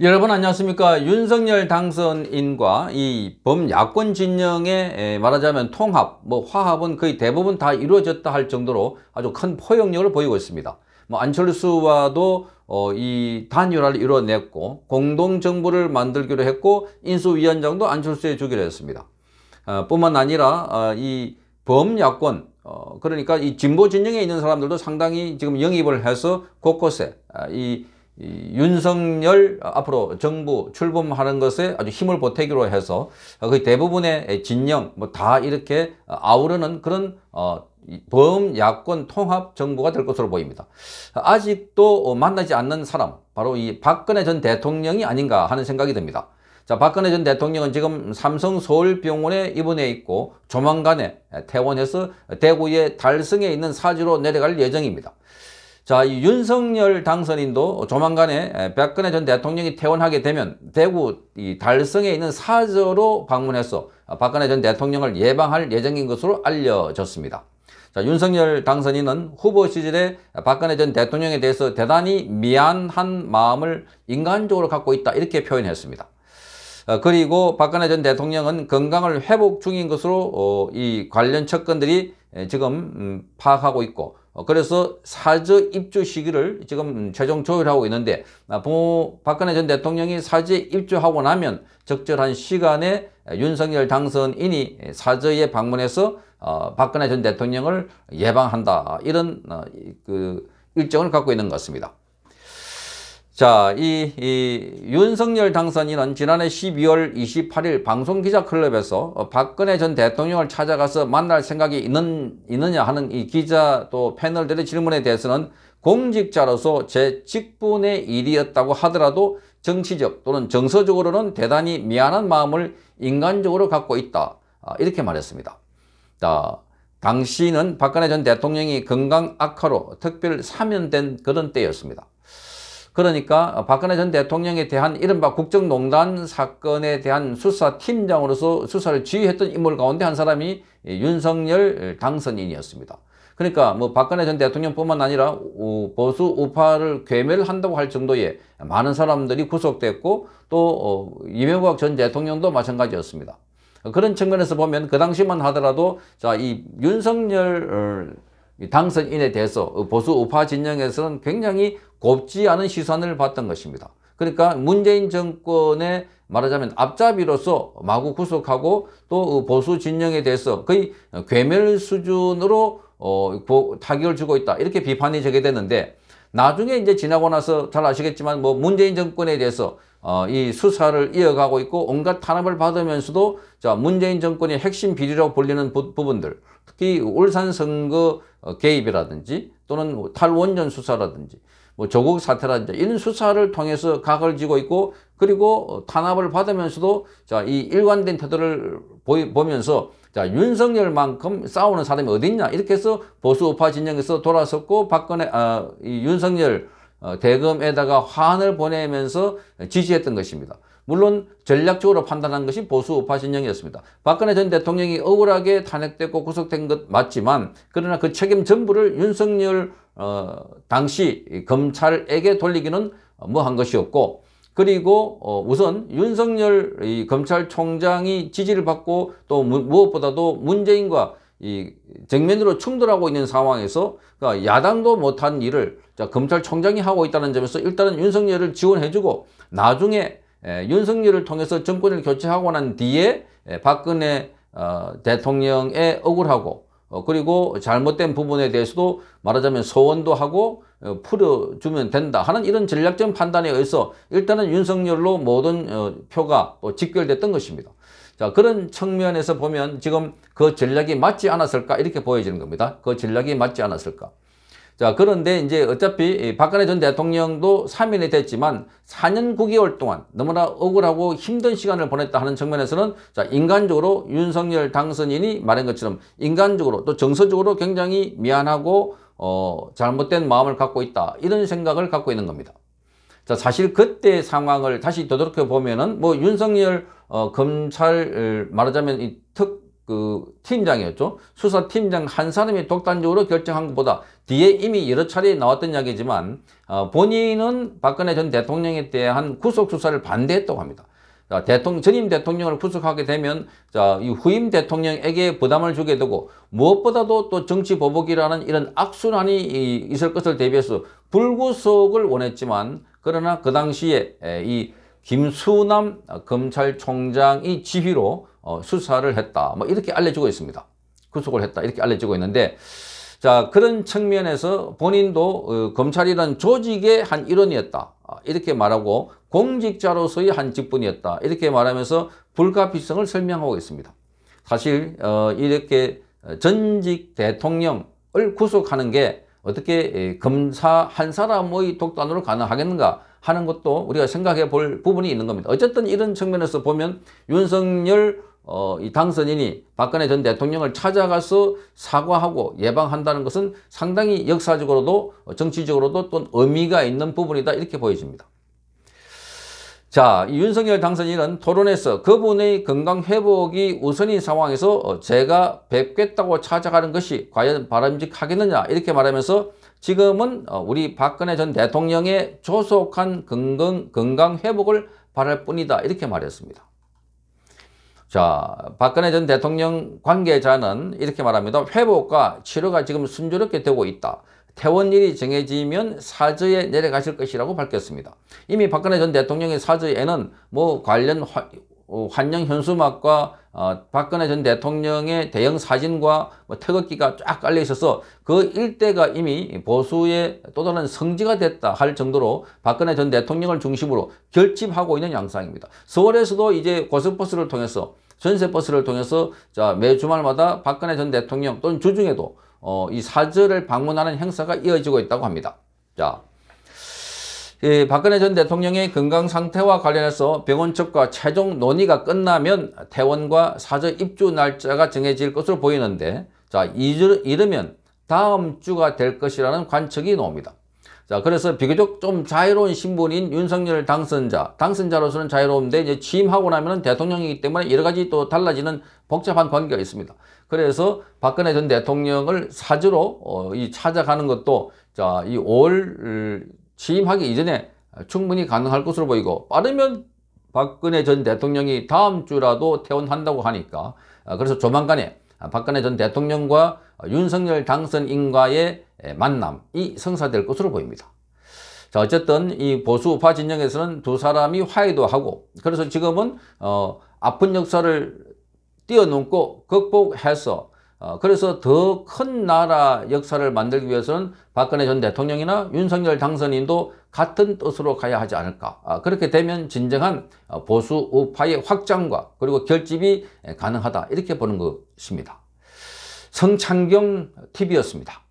여러분 안녕하십니까 윤석열 당선인과 이 범야권 진영의 말하자면 통합 뭐 화합은 거의 대부분 다 이루어졌다 할 정도로 아주 큰 포용력을 보이고 있습니다 뭐 안철수와도 어, 이 단일화를 이뤄냈고 공동정부를 만들기로 했고 인수위원장도 안철수에 주기로 했습니다 어, 뿐만 아니라 어, 이 범야권 어, 그러니까 이 진보 진영에 있는 사람들도 상당히 지금 영입을 해서 곳곳에 아, 이 윤석열 아, 앞으로 정부 출범하는 것에 아주 힘을 보태기로 해서 거의 대부분의 진영 뭐 다 이렇게 아우르는 그런 어, 범야권 통합 정부가 될 것으로 보입니다. 아직도 만나지 않는 사람 바로 이 박근혜 전 대통령이 아닌가 하는 생각이 듭니다. 자 박근혜 전 대통령은 지금 삼성 서울병원에 입원해 있고 조만간에 퇴원해서 대구의 달성에 있는 사지로 내려갈 예정입니다. 자, 이 윤석열 당선인도 조만간에 백근혜전 대통령이 퇴원하게 되면 대구 이 달성에 있는 사저로 방문해서 박근혜 전 대통령을 예방할 예정인 것으로 알려졌습니다. 자, 윤석열 당선인은 후보 시절에 박근혜 전 대통령에 대해서 대단히 미안한 마음을 인간적으로 갖고 있다 이렇게 표현했습니다. 어, 그리고 박근혜 전 대통령은 건강을 회복 중인 것으로 어, 이 관련 측근들이 지금 음, 파악하고 있고 어, 그래서 사저 입주 시기를 지금 최종 조율하고 있는데 아, 박근혜 전 대통령이 사저에 입주하고 나면 적절한 시간에 윤석열 당선인이 사저에 방문해서 어, 박근혜 전 대통령을 예방한다 이런 어, 그 일정을 갖고 있는 것 같습니다. 자, 이, 이, 윤석열 당선인은 지난해 12월 28일 방송기자클럽에서 어, 박근혜 전 대통령을 찾아가서 만날 생각이 있는, 있느냐 하는 이 기자 또 패널들의 질문에 대해서는 공직자로서 제 직분의 일이었다고 하더라도 정치적 또는 정서적으로는 대단히 미안한 마음을 인간적으로 갖고 있다. 아, 이렇게 말했습니다. 자, 당시는 박근혜 전 대통령이 건강 악화로 특별 사면된 그런 때였습니다. 그러니까 박근혜 전 대통령에 대한 이른바 국정농단 사건에 대한 수사팀장으로서 수사를 지휘했던 인물 가운데 한 사람이 윤석열 당선인이었습니다. 그러니까 뭐 박근혜 전 대통령뿐만 아니라 보수 우파를 괴멸한다고 할 정도의 많은 사람들이 구속됐고 또 어, 이명박 전 대통령도 마찬가지였습니다. 그런 측면에서 보면 그 당시만 하더라도 자 이 윤석열 당선인에 대해서 어, 보수 우파 진영에서는 굉장히 곱지 않은 시선을 받던 것입니다. 그러니까 문재인 정권의 말하자면 앞잡이로서 마구 구속하고 또 어, 보수 진영에 대해서 거의 괴멸 수준으로 어, 타격을 주고 있다. 이렇게 비판이 제기됐는데 나중에 이제 지나고 나서 잘 아시겠지만 뭐 문재인 정권에 대해서 어, 이 수사를 이어가고 있고 온갖 탄압을 받으면서도 자 문재인 정권의 핵심 비리라고 불리는 부, 부 분들 특히 울산 선거 어, 개입이라든지 또는 뭐 탈원전 수사라든지 뭐 조국 사태라든지 이런 수사를 통해서 각을 지고 있고 그리고 어, 탄압을 받으면서도 자 이 일관된 태도를 보이, 보면서 자 윤석열만큼 싸우는 사람이 어디 있냐 이렇게 해서 보수 우파 진영에서 돌아섰고 박근혜 아, 이 윤석열 어, 대검에다가 화환을 보내면서 지지했던 것입니다. 물론 전략적으로 판단한 것이 보수 우파 진영이었습니다. 박근혜 전 대통령이 억울하게 탄핵됐고 구속된 것 맞지만 그러나 그 책임 전부를 윤석열 어, 당시 검찰에게 돌리기는 뭐 한 것이 었고 그리고 어, 우선 윤석열 이 검찰총장이 지지를 받고 또 무, 무엇보다도 문재인과 이 정면으로 충돌하고 있는 상황에서 그니까 야당도 못한 일을 자, 검찰총장이 하고 있다는 점에서 일단은 윤석열을 지원해주고 나중에 에, 윤석열을 통해서 정권을 교체하고 난 뒤에 에, 박근혜 어, 대통령의 억울하고 어, 그리고 잘못된 부분에 대해서도 말하자면 소원도 하고 어, 풀어주면 된다 하는 이런 전략적 판단에 의해서 일단은 윤석열로 모든 어, 표가 어, 집결됐던 것입니다. 자, 그런 측면에서 보면 지금 그 전략이 맞지 않았을까 이렇게 보여지는 겁니다. 그 전략이 맞지 않았을까. 자, 그런데 이제 어차피 박근혜 전 대통령도 3년이 됐지만 4년 9개월 동안 너무나 억울하고 힘든 시간을 보냈다 하는 측면에서는 자, 인간적으로 윤석열 당선인이 말한 것처럼 인간적으로 또 정서적으로 굉장히 미안하고 어, 잘못된 마음을 갖고 있다. 이런 생각을 갖고 있는 겁니다. 자, 사실 그때 상황을 다시 되돌아보면은 뭐 윤석열 어, 검찰 어, 말하자면 이 특 그 팀장이었죠. 수사팀장 한 사람이 독단적으로 결정한 것보다 뒤에 이미 여러 차례 나왔던 이야기지만 어, 본인은 박근혜 전 대통령에 대한 구속수사를 반대했다고 합니다. 자, 대통령, 전임 대통령을 구속하게 되면 자, 이 후임 대통령에게 부담을 주게 되고 무엇보다도 또 정치 보복이라는 이런 악순환이 있을 것을 대비해서 불구속을 원했지만 그러나 그 당시에 이 김수남 검찰총장이 지휘로 어, 수사를 했다. 뭐 이렇게 알려주고 있습니다. 구속을 했다. 이렇게 알려주고 있는데 자 그런 측면에서 본인도 어, 검찰이란 조직의 한 일원이었다. 아, 이렇게 말하고 공직자로서의 한 직분이었다. 이렇게 말하면서 불가피성을 설명하고 있습니다. 사실 어, 이렇게 전직 대통령을 구속하는 게 어떻게 예, 검사 한 사람의 독단으로 가능하겠는가 하는 것도 우리가 생각해 볼 부분이 있는 겁니다. 어쨌든 이런 측면에서 보면 윤석열 어, 이 당선인이 박근혜 전 대통령을 찾아가서 사과하고 예방한다는 것은 상당히 역사적으로도 어, 정치적으로도 또 의미가 있는 부분이다 이렇게 보여집니다. 자, 이 윤석열 당선인은 토론에서 그분의 건강 회복이 우선인 상황에서 어, 제가 뵙겠다고 찾아가는 것이 과연 바람직하겠느냐 이렇게 말하면서 지금은 어, 우리 박근혜 전 대통령의 조속한 건강, 건강 회복을 바랄 뿐이다 이렇게 말했습니다. 자, 박근혜 전 대통령 관계자는 이렇게 말합니다. 회복과 치료가 지금 순조롭게 되고 있다. 퇴원일이 정해지면 사저에 내려가실 것이라고 밝혔습니다. 이미 박근혜 전 대통령의 사저에는 뭐 관련 화, 어, 환영 현수막과 어, 박근혜 전 대통령의 대형 사진과 뭐 태극기가 쫙 깔려 있어서 그 일대가 이미 보수의 또 다른 성지가 됐다 할 정도로 박근혜 전 대통령을 중심으로 결집하고 있는 양상입니다. 서울에서도 이제 고스버스를 통해서 전세버스를 통해서 자, 매 주말마다 박근혜 전 대통령 또는 주중에도 어, 이 사저를 방문하는 행사가 이어지고 있다고 합니다. 자, 예, 박근혜 전 대통령의 건강 상태와 관련해서 병원 측과 최종 논의가 끝나면 퇴원과 사저 입주 날짜가 정해질 것으로 보이는데 자 이르, 이르면 다음 주가 될 것이라는 관측이 나옵니다. 자, 그래서 비교적 좀 자유로운 신분인 윤석열 당선자, 당선자로서는 자유로운데 이제 취임하고 나면 대통령이기 때문에 여러 가지 또 달라지는 복잡한 관계가 있습니다. 그래서 박근혜 전 대통령을 사주로 어, 이 찾아가는 것도 자, 이올 취임하기 이전에 충분히 가능할 것으로 보이고 빠르면 박근혜 전 대통령이 다음 주라도 퇴원한다고 하니까 아, 그래서 조만간에 박근혜 전 대통령과 어, 윤석열 당선인과의 만남이 성사될 것으로 보입니다. 자 어쨌든 이 보수 우파 진영에서는 두 사람이 화해도 하고 그래서 지금은 어, 아픈 역사를 뛰어넘고 극복해서 어, 그래서 더 큰 나라 역사를 만들기 위해서는 박근혜 전 대통령이나 윤석열 당선인도 같은 뜻으로 가야 하지 않을까 아, 그렇게 되면 진정한 어, 보수 우파의 확장과 그리고 결집이 가능하다 이렇게 보는 것입니다. 성창경 TV였습니다.